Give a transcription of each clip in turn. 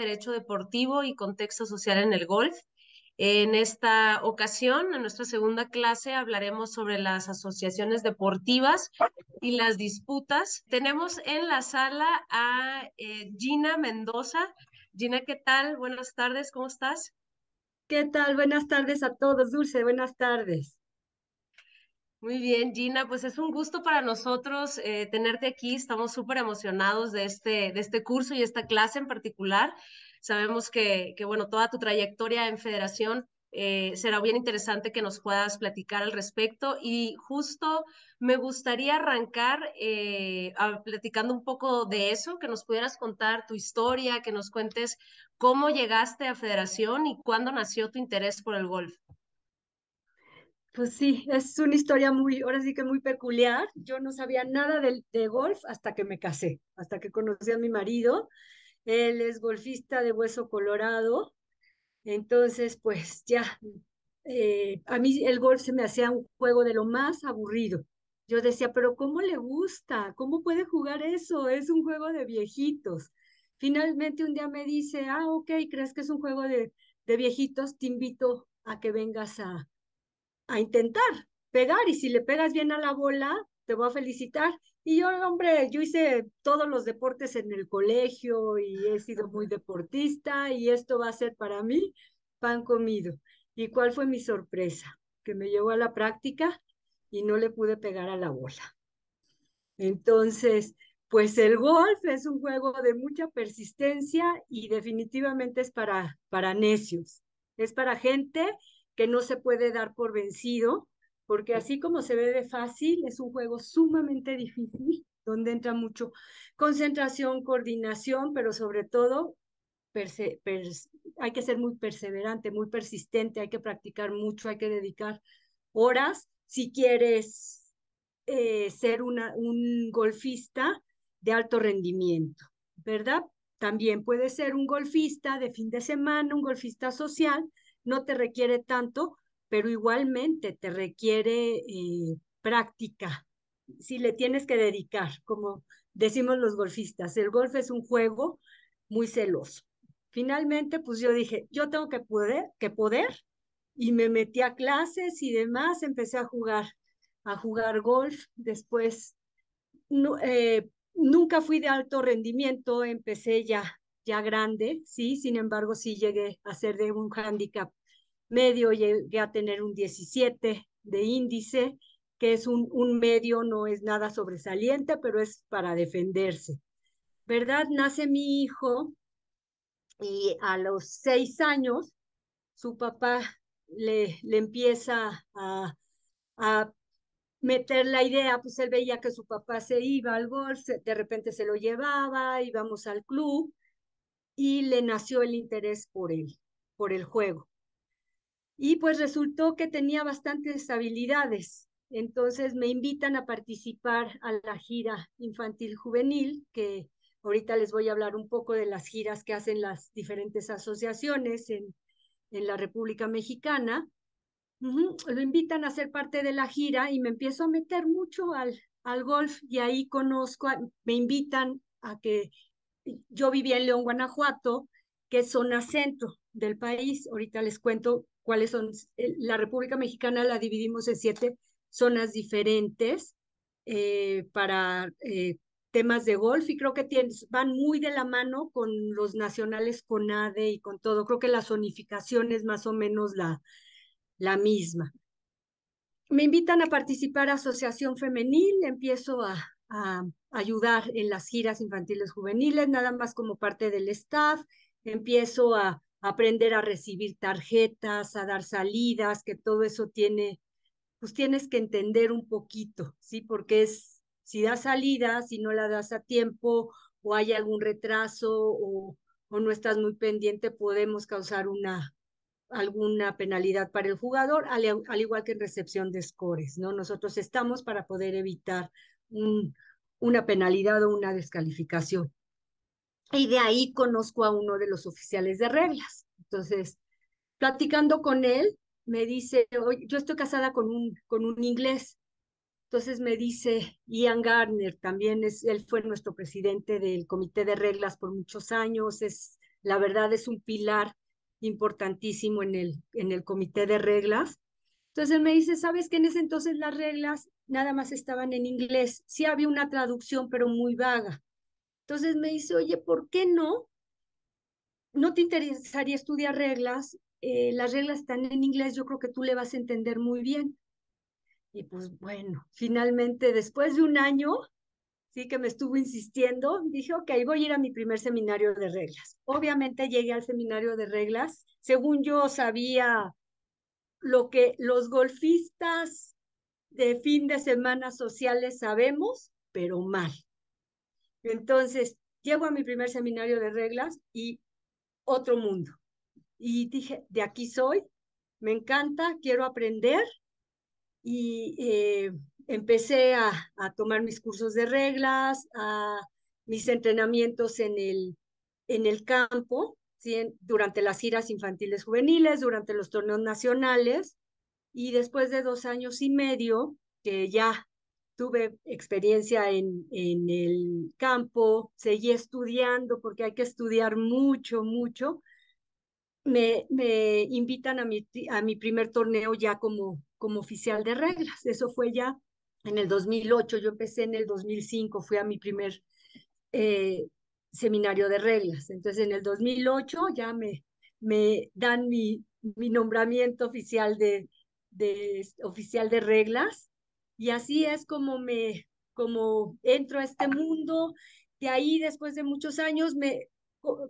Derecho Deportivo y Contexto Social en el Golf. En esta ocasión, en nuestra segunda clase, hablaremos sobre las asociaciones deportivas y las disputas. Tenemos en la sala a eh, Gina Mendoza. Gina, ¿qué tal? Buenas tardes, ¿cómo estás? ¿Qué tal? Buenas tardes a todos, Dulce, buenas tardes. Muy bien, Gina, pues es un gusto para nosotros eh, tenerte aquí. Estamos súper emocionados de este, de este curso y esta clase en particular. Sabemos que, que bueno, toda tu trayectoria en federación eh, será bien interesante que nos puedas platicar al respecto. Y justo me gustaría arrancar eh, platicando un poco de eso, que nos pudieras contar tu historia, que nos cuentes cómo llegaste a Federación y cuándo nació tu interés por el golf. Pues sí, es una historia muy, ahora sí que muy peculiar. Yo no sabía nada de, de golf hasta que me casé, hasta que conocí a mi marido. Él es golfista de hueso colorado. Entonces, pues ya, eh, a mí el golf se me hacía un juego de lo más aburrido. Yo decía, pero ¿cómo le gusta? ¿Cómo puede jugar eso? Es un juego de viejitos. Finalmente un día me dice, ah, ok, ¿crees que es un juego de, de viejitos? Te invito a que vengas a, a intentar pegar y si le pegas bien a la bola, te voy a felicitar. Y yo, hombre, yo hice todos los deportes en el colegio y he sido muy deportista y esto va a ser para mí pan comido. ¿Y cuál fue mi sorpresa? Que me llevó a la práctica y no le pude pegar a la bola. Entonces, pues el golf es un juego de mucha persistencia y definitivamente es para, para necios. Es para gente que no se puede dar por vencido, porque así como se ve de fácil, es un juego sumamente difícil, donde entra mucho concentración, coordinación, pero sobre todo hay que ser muy perseverante, muy persistente, hay que practicar mucho, hay que dedicar horas. Si quieres eh, ser un golfista de alto rendimiento, ¿verdad? También puede ser un golfista de fin de semana, un golfista social, no te requiere tanto, pero igualmente te requiere eh, práctica. Si le tienes que dedicar, como decimos los golfistas, el golf es un juego muy celoso. Finalmente, pues yo dije, yo tengo que poder, que poder, y me metí a clases y demás, empecé a jugar, a jugar golf. Después, eh, nunca fui de alto rendimiento, empecé ya ya grande, sí, sin embargo, sí llegué a ser de un handicap medio, llegué a tener un 17 de índice, que es un, un medio, no es nada sobresaliente, pero es para defenderse. ¿Verdad? Nace mi hijo y a los seis años su papá le, le empieza a, a meter la idea, pues él veía que su papá se iba al golf, de repente se lo llevaba, íbamos al club, y le nació el interés por él, por el juego. Y pues resultó que tenía bastantes habilidades. Entonces me invitan a participar a la gira infantil juvenil, que ahorita les voy a hablar un poco de las giras que hacen las diferentes asociaciones en, en la República Mexicana. Lo invitan a ser parte de la gira y me empiezo a meter mucho al, al golf y ahí conozco, me invitan a que yo vivía en León, Guanajuato, que es zona centro del país. Ahorita les cuento cuáles son. Eh, la República Mexicana la dividimos en siete zonas diferentes eh, para eh, temas de golf y creo que van muy de la mano con los nacionales, con ADE y con todo. Creo que la zonificación es más o menos la, la misma. Me invitan a participar Asociación Femenil, empiezo a ayudar en las giras infantiles juveniles, nada más como parte del staff. Empiezo a aprender a recibir tarjetas, a dar salidas, que todo eso tiene, pues tienes que entender un poquito, ¿sí? Porque es, si das salida, si no la das a tiempo o hay algún retraso o, o no estás muy pendiente, podemos causar una, alguna penalidad para el jugador, al, al igual que en recepción de scores, ¿no? Nosotros estamos para poder evitar un, una penalidad o una descalificación. Y de ahí conozco a uno de los oficiales de reglas. Entonces, platicando con él, me dice, yo estoy casada con un, con un inglés. Entonces me dice Ian Garner, también es, él fue nuestro presidente del comité de reglas por muchos años, es, la verdad es un pilar importantísimo en el, en el comité de reglas. Entonces él me dice, ¿sabes que en ese entonces las reglas nada más estaban en inglés. Sí había una traducción, pero muy vaga. Entonces me dice, oye, ¿por qué no? ¿No te interesaría estudiar reglas? Eh, las reglas están en inglés, yo creo que tú le vas a entender muy bien. Y pues bueno, finalmente después de un año, sí que me estuvo insistiendo, dije, ok, voy a ir a mi primer seminario de reglas. Obviamente llegué al seminario de reglas, según yo sabía lo que los golfistas de fin de semana sociales sabemos, pero mal. Entonces, llego a mi primer seminario de reglas y otro mundo. Y dije, de aquí soy, me encanta, quiero aprender. Y eh, empecé a, tomar mis cursos de reglas, a mis entrenamientos en el, en el campo, durante las giras infantiles juveniles, durante los torneos nacionales. Y después de dos años y medio, que ya tuve experiencia en, en el campo, seguí estudiando porque hay que estudiar mucho, mucho, me, me invitan a mi, a mi primer torneo ya como, como oficial de reglas. Eso fue ya en el 2008, yo empecé en el 2005, fui a mi primer eh, seminario de reglas. Entonces en el 2008 ya me, me dan mi, mi nombramiento oficial de, de, oficial de reglas. Y así es como me, como entro a este mundo. De ahí, después de muchos años, me,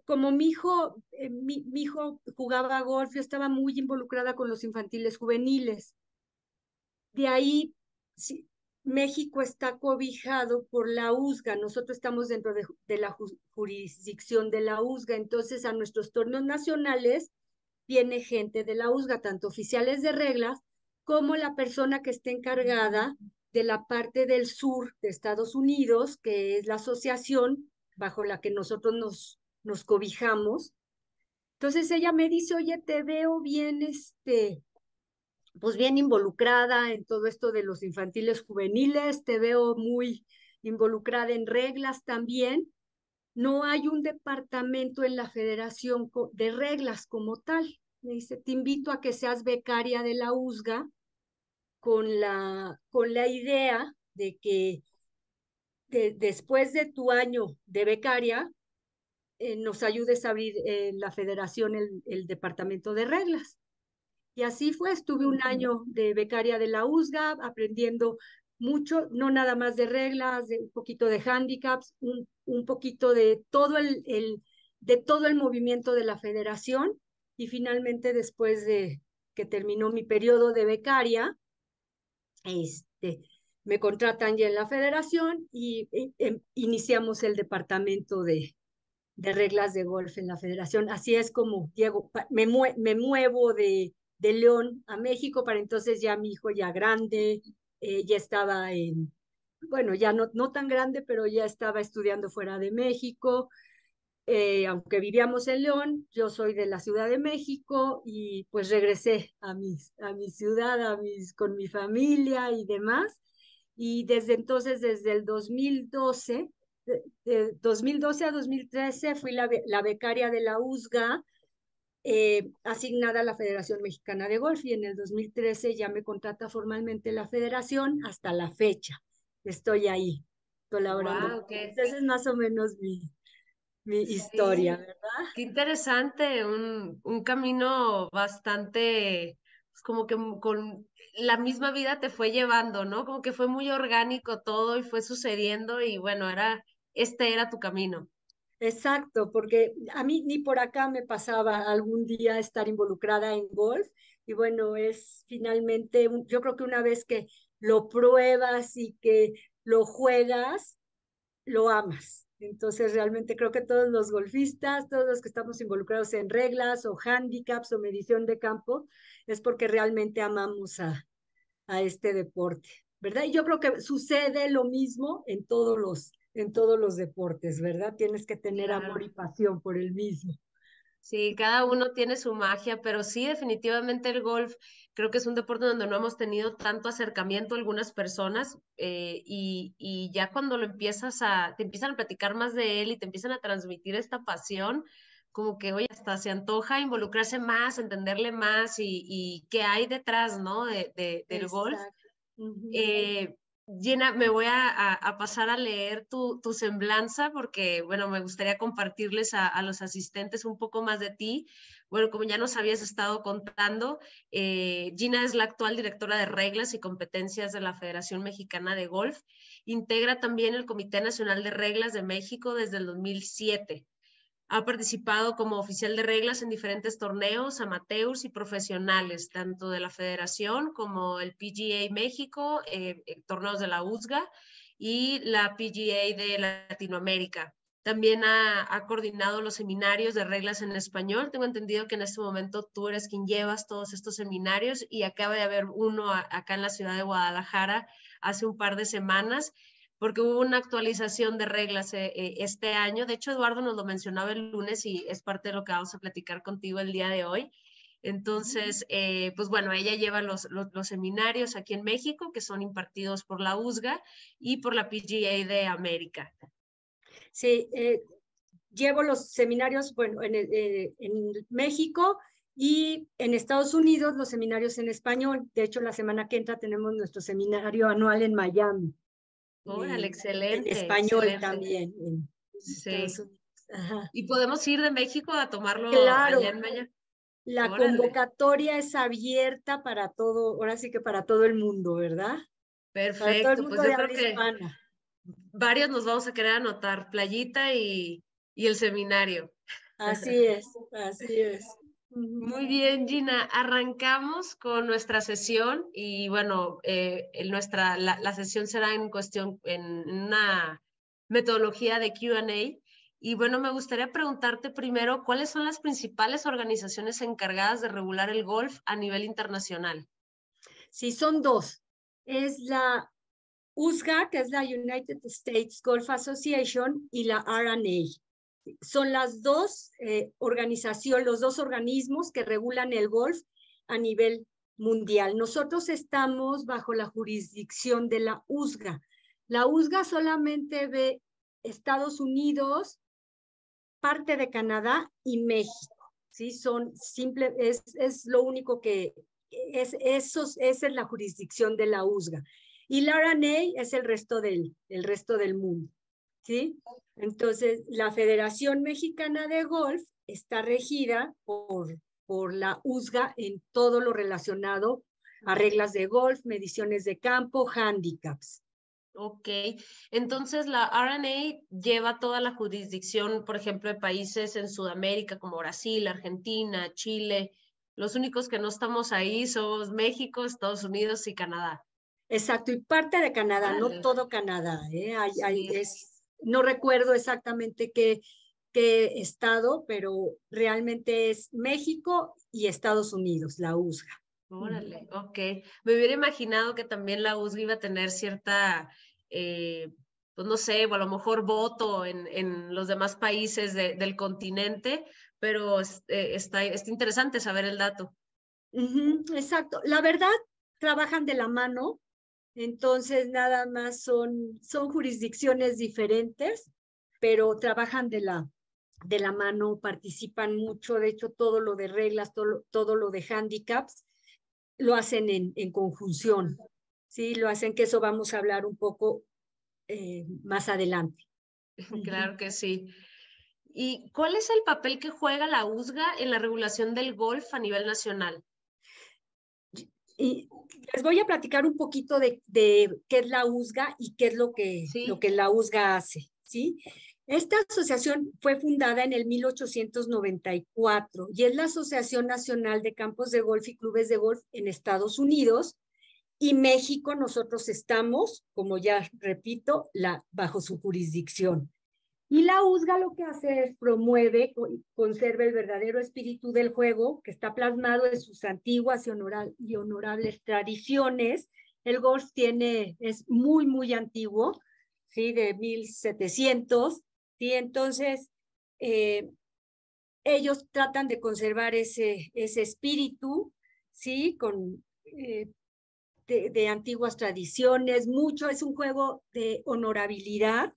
como mi hijo, eh, mi, hijo jugaba golf, yo estaba muy involucrada con los infantiles juveniles. De ahí, México está cobijado por la USGA, nosotros estamos dentro de, la jurisdicción de la USGA, entonces a nuestros torneos nacionales viene gente de la USGA, tanto oficiales de reglas como la persona que está encargada de la parte del sur de Estados Unidos, que es la asociación bajo la que nosotros nos, nos cobijamos. Entonces ella me dice, oye, te veo bien, este, pues bien involucrada en todo esto de los infantiles juveniles, te veo muy involucrada en reglas también. No hay un departamento en la federación de reglas como tal. Me dice, te invito a que seas becaria de la USGA con la, con la idea de que después de tu año de becaria, eh, nos ayudes a abrir eh, la federación el, departamento de reglas. Y así fue, estuve un año de becaria de la USGA, aprendiendo mucho, no nada más de reglas, un poquito de handicaps, un, poquito de todo el, de todo el movimiento de la federación. Y finalmente, después de que terminó mi periodo de becaria, este, me contratan ya en la federación y, em, iniciamos el departamento de, de reglas de golf en la federación. Así es como, Diego, me, muevo de, de León a México, para entonces ya mi hijo ya grande, eh, ya estaba en, bueno, ya no, no tan grande, pero ya estaba estudiando fuera de México, eh, aunque vivíamos en León, yo soy de la Ciudad de México y pues regresé a mi, a mi ciudad, a mis, con mi familia y demás. Y desde entonces, desde el 2012, de, 2012 a 2013 fui la, la becaria de la USGA, eh, asignada a la Federación Mexicana de Golf y en el 2013 ya me contrata formalmente la federación hasta la fecha. Estoy ahí colaborando. Entonces es más o menos mi, mi historia, ¿verdad? Qué interesante, un, camino bastante, pues, como que con la misma vida te fue llevando, ¿no? Como que fue muy orgánico todo y fue sucediendo y bueno, era, este era tu camino. Exacto, porque a mí ni por acá me pasaba algún día estar involucrada en golf y bueno, es finalmente, yo creo que una vez que lo pruebas y que lo juegas, lo amas. Entonces, realmente creo que todos los golfistas, todos los que estamos involucrados en reglas o handicaps o medición de campo, es porque realmente amamos a, este deporte, ¿verdad? Y yo creo que sucede lo mismo en todos los, en todos los deportes, ¿verdad? Tienes que tener amor y pasión por el mismo. Sí, cada uno tiene su magia, pero sí, definitivamente el golf creo que es un deporte donde no hemos tenido tanto acercamiento algunas personas eh, y, ya cuando lo empiezas a, te empiezan a platicar más de él y te empiezan a transmitir esta pasión, como que hoy hasta se antoja involucrarse más, entenderle más y, qué hay detrás, ¿no? De, del golf. Gina, me voy a, pasar a leer tu, semblanza porque, bueno, me gustaría compartirles a, los asistentes un poco más de ti. Bueno, como ya nos habías estado contando, eh, Gina es la actual directora de reglas y competencias de la Federación Mexicana de Golf. Integra también el Comité Nacional de Reglas de México desde el 2007. Ha participado como oficial de reglas en diferentes torneos amateurs y profesionales, tanto de la Federación como el PGA México, eh, eh, torneos de la USGA y la PGA de Latinoamérica. También ha, coordinado los seminarios de reglas en español. Tengo entendido que en este momento tú eres quien llevas todos estos seminarios y acaba de haber uno acá en la ciudad de Guadalajara hace un par de semanas porque hubo una actualización de reglas eh, eh, este año. De hecho, Eduardo nos lo mencionaba el lunes y es parte de lo que vamos a platicar contigo el día de hoy. Entonces, eh, pues bueno, ella lleva los, seminarios aquí en México que son impartidos por la USGA y por la PGA de América. Sí, llevo los seminarios, bueno, en México y en Estados Unidos los seminarios en español. De hecho, la semana que entra tenemos nuestro seminario anual en Miami. Órale, excelente. español también. sí. Y podemos ir de México a tomarlo claro. allá en La convocatoria es abierta para todo, ahora sí que para todo el mundo, ¿verdad? Perfecto, pues yo creo que varios nos vamos a querer anotar, playita y, y el seminario. Así es, así es. Muy bien, Gina. Arrancamos con nuestra sesión y bueno, eh, nuestra, la, la, sesión será en cuestión, en una metodología de QA. Y bueno, me gustaría preguntarte primero, ¿cuáles son las principales organizaciones encargadas de regular el golf a nivel internacional? Sí, son dos. Es la USGA, que es la United States Golf Association, y la RNA son las dos eh, organizaciones, los dos organismos que regulan el golf a nivel mundial. Nosotros estamos bajo la jurisdicción de la USGA. La USGA solamente ve Estados Unidos, parte de Canadá y México. ¿sí? Son simple, es, lo único que es, esos, esa es la jurisdicción de la USGA. Y la Ney es el resto del, el resto del mundo. ¿sí? Entonces, la Federación Mexicana de Golf está regida por, por la USGA en todo lo relacionado a reglas de golf, mediciones de campo, handicaps. Ok, entonces la RNA lleva toda la jurisdicción, por ejemplo, de países en Sudamérica como Brasil, Argentina, Chile. Los únicos que no estamos ahí son México, Estados Unidos y Canadá. Exacto, y parte de Canadá, no todo Canadá. ¿eh? Hay, no recuerdo exactamente qué, qué estado, pero realmente es México y Estados Unidos, la USGA. Órale, ok. Me hubiera imaginado que también la USGA iba a tener cierta, eh, pues no sé, o a lo mejor voto en, en los demás países del continente, pero eh, está, interesante saber el dato. exacto. La verdad, trabajan de la mano entonces, nada más son, son jurisdicciones diferentes, pero trabajan de la, de la mano, participan mucho, de hecho, todo lo de reglas, todo, todo lo de handicaps, lo hacen en, en conjunción, ¿sí? Lo hacen que eso vamos a hablar un poco eh, más adelante. Claro que sí. ¿Y cuál es el papel que juega la USGA en la regulación del golf a nivel nacional? les voy a platicar un poquito de, qué es la USGA y qué es lo que, lo que la USGA hace, ¿sí? Esta asociación fue fundada en el 1894 y es la Asociación Nacional de Campos de Golf y Clubes de Golf en Estados Unidos y México. Nosotros estamos, como ya repito, bajo su jurisdicción. Y la USGA lo que hace es promueve, conserva el verdadero espíritu del juego que está plasmado en sus antiguas y, honorables, y honorables tradiciones. El golf tiene, es muy, muy antiguo, ¿sí? de 1700. Y Entonces, eh, ellos tratan de conservar ese, ese espíritu, ¿sí? Con, eh, de, de antiguas tradiciones, mucho, es un juego de honorabilidad,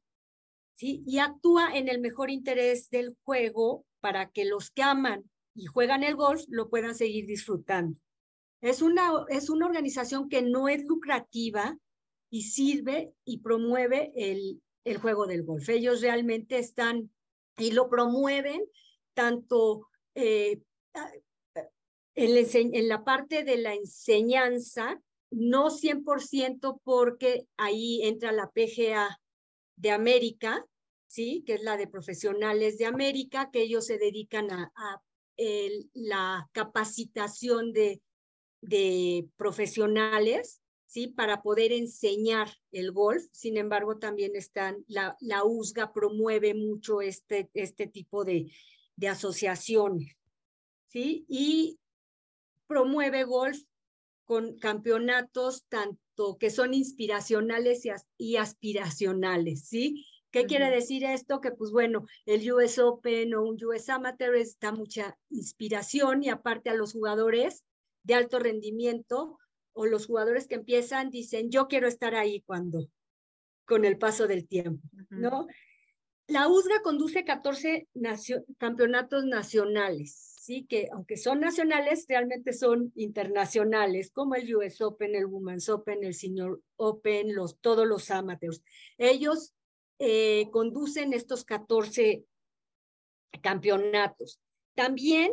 y actúa en el mejor interés del juego para que los que aman y juegan el golf lo puedan seguir disfrutando. Es una, es una organización que no es lucrativa y sirve y promueve el, el juego del golf. Ellos realmente están y lo promueven tanto eh, en, la en la parte de la enseñanza, no 100% porque ahí entra la PGA de América, ¿sí? que es la de profesionales de América, que ellos se dedican a, la capacitación de, profesionales ¿sí? para poder enseñar el golf. Sin embargo, también están, la, USGA promueve mucho este, este tipo de, de asociaciones. ¿sí? Y promueve golf con campeonatos tan, que son inspiracionales y, aspiracionales, ¿sí? ¿Qué quiere decir esto? Que pues bueno, el US Open o un US Amateur está mucha inspiración y aparte a los jugadores de alto rendimiento o los jugadores que empiezan dicen, yo quiero estar ahí cuando, con el paso del tiempo, ¿no? La USGA conduce 14 campeonatos nacionales, ¿sí? que aunque son nacionales, realmente son internacionales, como el US Open, el Women's Open, el Senior Open, los, todos los amateurs. Ellos eh, conducen estos 14 campeonatos. También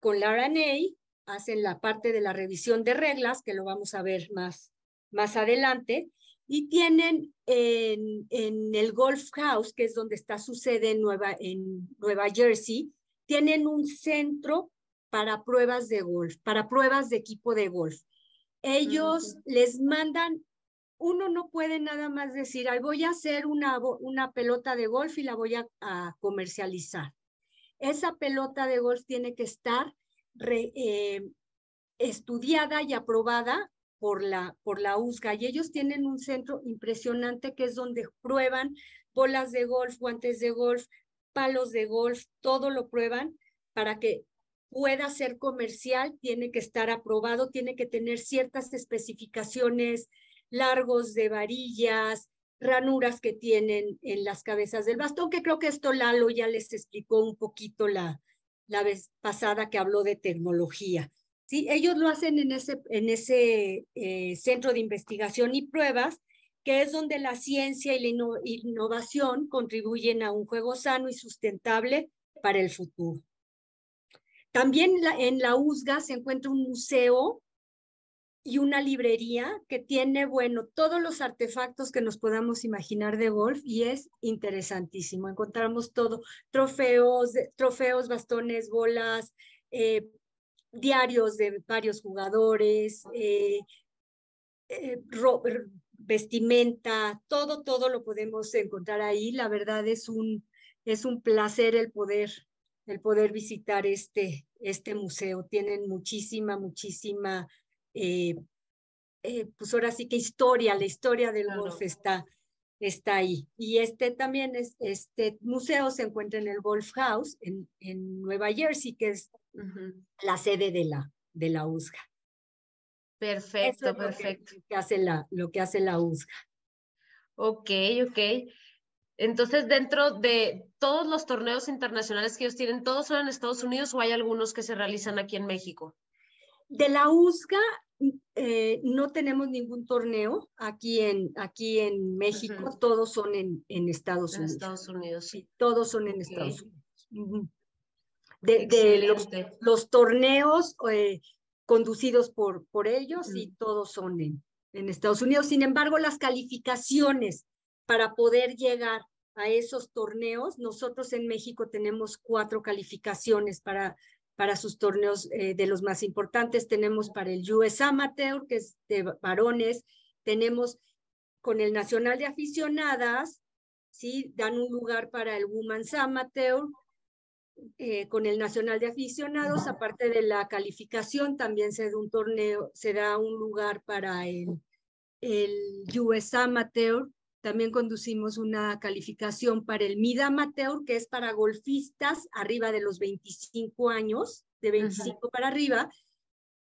con la RNA hacen la parte de la revisión de reglas, que lo vamos a ver más, más adelante, y tienen en, el Golf House, que es donde está su sede en Nueva, en Nueva Jersey, tienen un centro para pruebas de golf, para pruebas de equipo de golf. Ellos les mandan, uno no puede nada más decir, voy a hacer una, una pelota de golf y la voy a, comercializar. Esa pelota de golf tiene que estar eh, estudiada y aprobada por la, por la USGA y ellos tienen un centro impresionante que es donde prueban bolas de golf, guantes de golf, palos de golf, todo lo prueban para que pueda ser comercial, tiene que estar aprobado, tiene que tener ciertas especificaciones, largos de varillas, ranuras que tienen en las cabezas del bastón, que creo que esto Lalo ya les explicó un poquito la, vez pasada que habló de tecnología. Sí, ellos lo hacen en ese, en ese eh, centro de investigación y pruebas que es donde la ciencia y la innovación contribuyen a un juego sano y sustentable para el futuro. También en la USGA se encuentra un museo y una librería que tiene, bueno, todos los artefactos que nos podamos imaginar de golf y es interesantísimo. Encontramos todo, trofeos, trofeos, bastones, bolas, eh, diarios de varios jugadores, eh, eh, vestimenta, todo, todo lo podemos encontrar ahí. La verdad es un, es un placer el poder, el poder visitar este, este museo. Tienen muchísima, muchísima, eh, eh, pues ahora sí que historia, la historia del golf está, está ahí. Y este también es, este museo se encuentra en el Golf House en, en Nueva Jersey, que es la sede de la, de la USGA. Perfecto, perfecto. Lo que, hace la, lo que hace la USGA. Ok, ok. Entonces, dentro de todos los torneos internacionales que ellos tienen, ¿todos son en Estados Unidos o hay algunos que se realizan aquí en México? De la USGA eh, no tenemos ningún torneo aquí en, aquí en México, todos son en, en Estados en Unidos. Estados Unidos, sí. Todos son en Estados Unidos. De, los, torneos, eh, conducidos por, por ellos y mm. todos son en, Estados Unidos. Sin embargo, las calificaciones para poder llegar a esos torneos, nosotros en México tenemos cuatro calificaciones para, para sus torneos eh, de los más importantes. Tenemos para el US Amateur, que es de varones, tenemos con el Nacional de Aficionadas, ¿sí? Dan un lugar para el Women's Amateur, eh, con el Nacional de Aficionados, aparte de la calificación, también se da un torneo, se da un lugar para el, el US Amateur. También conducimos una calificación para el MID Amateur, que es para golfistas arriba de los 25 años, de 25 para arriba.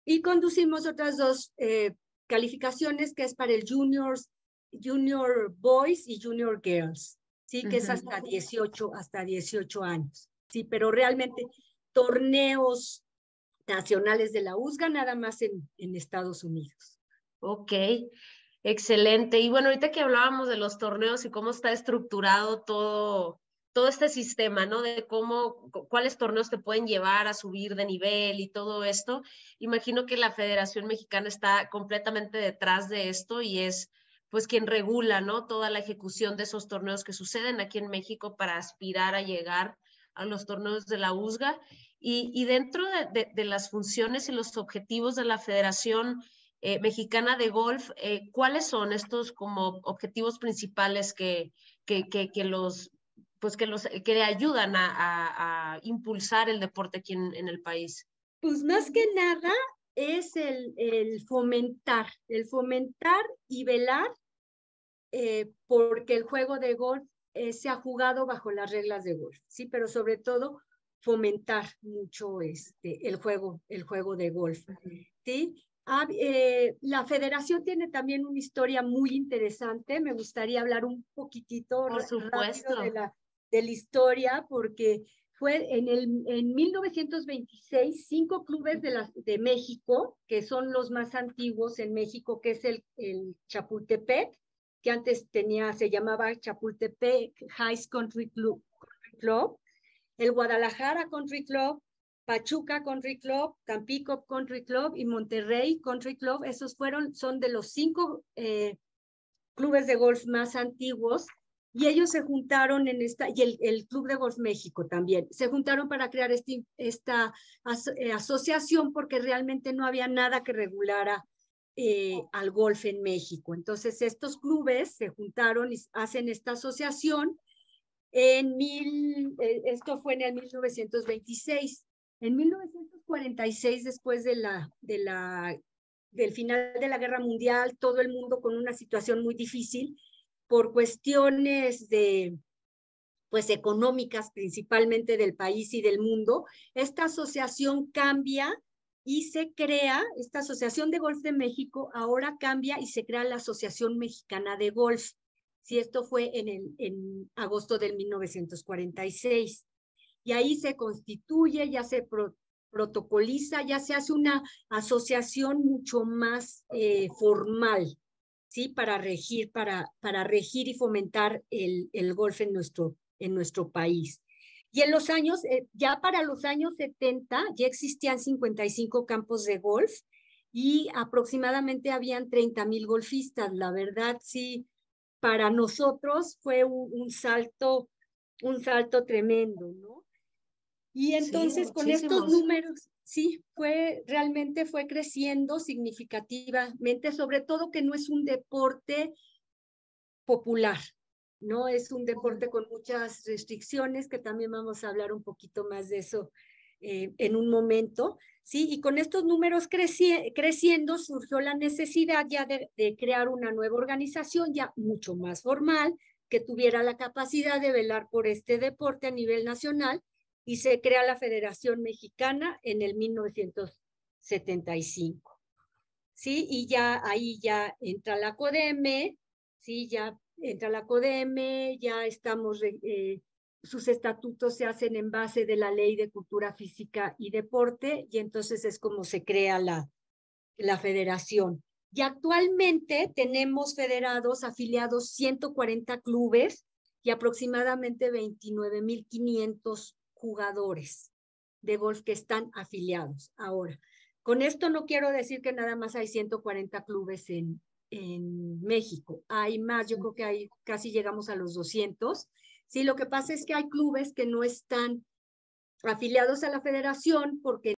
Y conducimos otras dos eh, calificaciones, que es para el juniors, Junior Boys y Junior Girls, ¿sí? que es hasta 18, hasta 18 años sí, pero realmente torneos nacionales de la USGA nada más en, Estados Unidos. Ok, excelente. Y bueno, ahorita que hablábamos de los torneos y cómo está estructurado todo, todo este sistema, ¿no? De cómo, cuáles torneos te pueden llevar a subir de nivel y todo esto. Imagino que la Federación Mexicana está completamente detrás de esto y es pues quien regula, ¿no? Toda la ejecución de esos torneos que suceden aquí en México para aspirar a llegar a los torneos de la USGA. Y, dentro de, las funciones y los objetivos de la Federación eh, Mexicana de Golf, eh, ¿cuáles son estos como objetivos principales que, que, que, que los pues que los que le ayudan a, impulsar el deporte aquí en, el país? Pues más que nada es el, el, fomentar, el fomentar y velar eh, porque el juego de golf eh, se ha jugado bajo las reglas de golf, ¿sí? Pero sobre todo fomentar mucho este, el, juego, el juego de golf, ¿sí? Ah, eh, la federación tiene también una historia muy interesante. Me gustaría hablar un poquitito supuesto. De, la, de historia, porque fue en, el, en 1926, cinco clubes de, la, de México, que son los más antiguos en México, que es el, el Chapultepec, que antes tenía, se llamaba Chapultepec High Country Club, el Guadalajara Country Club, Pachuca Country Club, Tampico Country Club y Monterrey Country Club. Esos fueron, son de los cinco eh, clubes de golf más antiguos y ellos se juntaron en esta, y el, Club de Golf México también, se juntaron para crear este, esta eh, asociación porque realmente no había nada que regulara eh, al golf en México. Entonces, estos clubes se juntaron y hacen esta asociación en mil, eh, esto fue en el 1926. En 1946, después de la, de la, del final de la Guerra Mundial, todo el mundo con una situación muy difícil por cuestiones de, pues económicas principalmente del país y del mundo, esta asociación cambia y se crea esta Asociación de Golf de México, ahora cambia y se crea la Asociación Mexicana de Golf. Si esto fue en, el, en agosto del 1946. Y ahí se constituye, ya se protocoliza, ya se hace una asociación mucho más eh, formal, ¿sí? Para regir, para, para regir y fomentar el, el golf en nuestro, en nuestro país. Y en los años, eh, ya para los años 70, ya existían 55 campos de golf y aproximadamente habían 30 mil golfistas. La verdad, sí, para nosotros fue un, salto, un salto tremendo, ¿no? Y entonces con estos números, sí, fue realmente fue creciendo significativamente, sobre todo que no es un deporte popular, ¿no? Es un deporte con muchas restricciones, que también vamos a hablar un poquito más de eso eh, en un momento, ¿sí? Y con estos números creciendo surgió la necesidad ya de, crear una nueva organización ya mucho más formal, que tuviera la capacidad de velar por este deporte a nivel nacional y se crea la Federación Mexicana en el 1975. ¿Sí? Y ya ahí ya entra la CODEME, ¿sí? Ya entra la CODEM, ya estamos, eh, sus estatutos se hacen en base de la ley de cultura física y deporte y entonces es como se crea la, la federación. Y actualmente tenemos federados afiliados 140 clubes y aproximadamente 29.500 jugadores de golf que están afiliados ahora. Con esto no quiero decir que nada más hay 140 clubes en, en México. Hay más, yo creo que hay, casi llegamos a los 200. Sí, lo que pasa es que hay clubes que no están afiliados a la federación porque